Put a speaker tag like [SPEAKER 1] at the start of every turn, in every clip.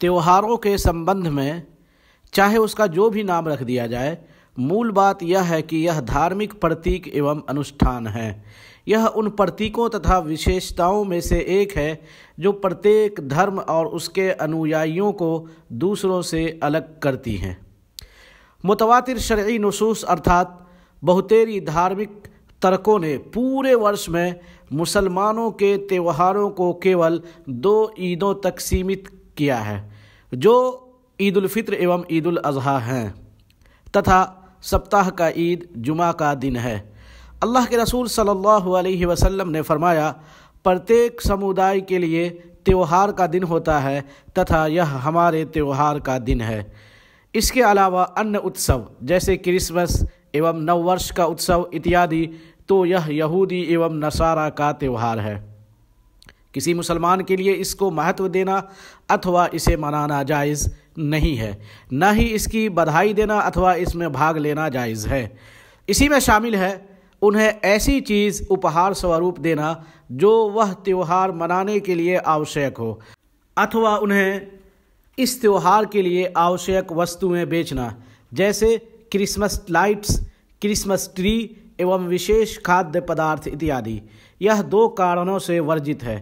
[SPEAKER 1] त्योहारों के संबंध में चाहे उसका जो भी नाम रख दिया जाए मूल बात यह है कि यह धार्मिक प्रतीक एवं अनुष्ठान है यह उन प्रतीकों तथा विशेषताओं में से एक है जो प्रत्येक धर्म और उसके अनुयायियों को दूसरों से अलग करती हैं मुतवातिर शर्य नसूस अर्थात बहुतेरी धार्मिक तर्कों ने पूरे वर्ष में मुसलमानों के त्योहारों को केवल दो ईदों तक सीमित किया है जो ईद फित्र एवं ईद अजहा हैं तथा सप्ताह का ईद जुमा का दिन है अल्लाह के रसूल सल्लल्लाहु अलैहि वसल्लम ने फरमाया प्रत्येक समुदाय के लिए त्यौहार का दिन होता है तथा यह हमारे त्यौहार का दिन है इसके अलावा अन्य उत्सव जैसे क्रिसमस एवं नववर्ष का उत्सव इत्यादि तो यह यहूदी एवं नसारा का त्यौहार है किसी मुसलमान के लिए इसको महत्व देना अथवा इसे मनाना जायज़ नहीं है न ही इसकी बधाई देना अथवा इसमें भाग लेना जायज़ है इसी में शामिल है उन्हें ऐसी चीज़ उपहार स्वरूप देना जो वह त्यौहार मनाने के लिए आवश्यक हो अथवा उन्हें इस त्यौहार के लिए आवश्यक वस्तुएं बेचना जैसे क्रिसमस लाइट्स क्रिसमस ट्री एवं विशेष खाद्य पदार्थ इत्यादि यह दो कारणों से वर्जित है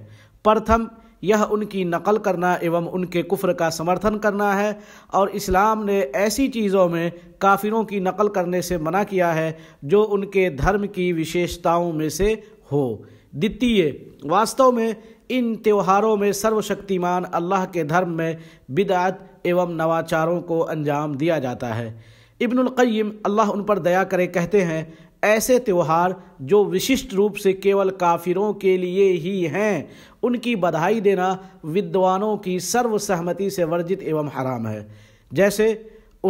[SPEAKER 1] प्रथम यह उनकी नकल करना एवं उनके कुफ्र का समर्थन करना है और इस्लाम ने ऐसी चीज़ों में काफिरों की नकल करने से मना किया है जो उनके धर्म की विशेषताओं में से हो द्वितीय वास्तव में इन त्योहारों में सर्वशक्तिमान अल्लाह के धर्म में बिदात एवं नवाचारों को अंजाम दिया जाता है इब्नकैम अल्लाह उन पर दया करे कहते हैं ऐसे त्यौहार जो विशिष्ट रूप से केवल काफिरों के लिए ही हैं उनकी बधाई देना विद्वानों की सर्वसहमति से वर्जित एवं हराम है जैसे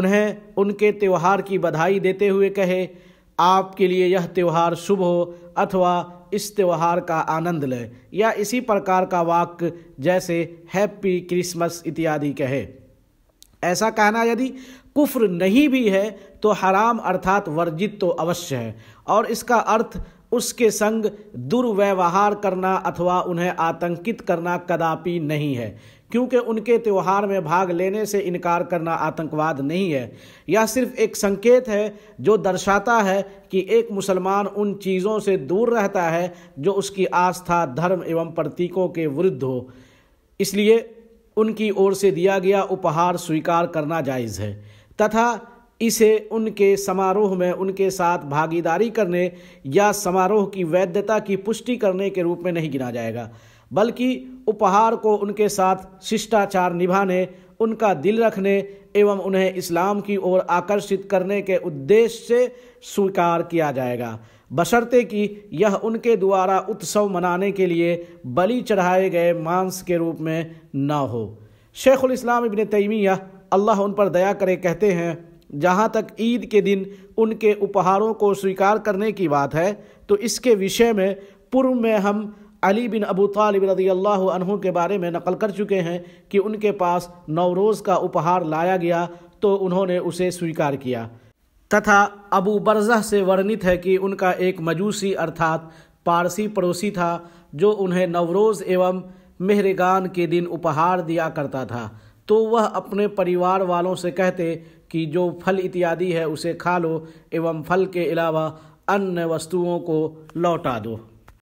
[SPEAKER 1] उन्हें उनके त्यौहार की बधाई देते हुए कहे आपके लिए यह त्यौहार शुभ हो अथवा इस त्यौहार का आनंद लें या इसी प्रकार का वाक्य जैसे हैप्पी क्रिसमस इत्यादि कहे ऐसा कहना यदि कुफ्र नहीं भी है तो हराम अर्थात वर्जित तो अवश्य है और इसका अर्थ उसके संग दुर्व्यवहार करना अथवा उन्हें आतंकित करना कदापि नहीं है क्योंकि उनके त्यौहार में भाग लेने से इनकार करना आतंकवाद नहीं है यह सिर्फ एक संकेत है जो दर्शाता है कि एक मुसलमान उन चीज़ों से दूर रहता है जो उसकी आस्था धर्म एवं प्रतीकों के विरुद्ध हो इसलिए उनकी ओर से दिया गया उपहार स्वीकार करना जायज़ है तथा इसे उनके समारोह में उनके साथ भागीदारी करने या समारोह की वैधता की पुष्टि करने के रूप में नहीं गिना जाएगा बल्कि उपहार को उनके साथ शिष्टाचार निभाने उनका दिल रखने एवं उन्हें इस्लाम की ओर आकर्षित करने के उद्देश्य से स्वीकार किया जाएगा बशर्ते कि यह उनके द्वारा उत्सव मनाने के लिए बलि चढ़ाए गए मांस के रूप में न हो शेखुल इस्लाम इबन तैमिया अल्लाह उन पर दया करे कहते हैं जहाँ तक ईद के दिन उनके उपहारों को स्वीकार करने की बात है तो इसके विषय में पूर्व में हम अली बिन अबू तालिब रदी अल्लाह के बारे में नकल कर चुके हैं कि उनके पास नवरोज़ का उपहार लाया गया तो उन्होंने उसे स्वीकार किया तथा अबू बरजह से वर्णित है कि उनका एक मजूसी अर्थात पारसी पड़ोसी था जो उन्हें नवरोज़ एवं मेहरगान के दिन उपहार दिया करता था तो वह अपने परिवार वालों से कहते कि जो फल इत्यादि है उसे खा लो एवं फल के अलावा अन्य वस्तुओं को लौटा दो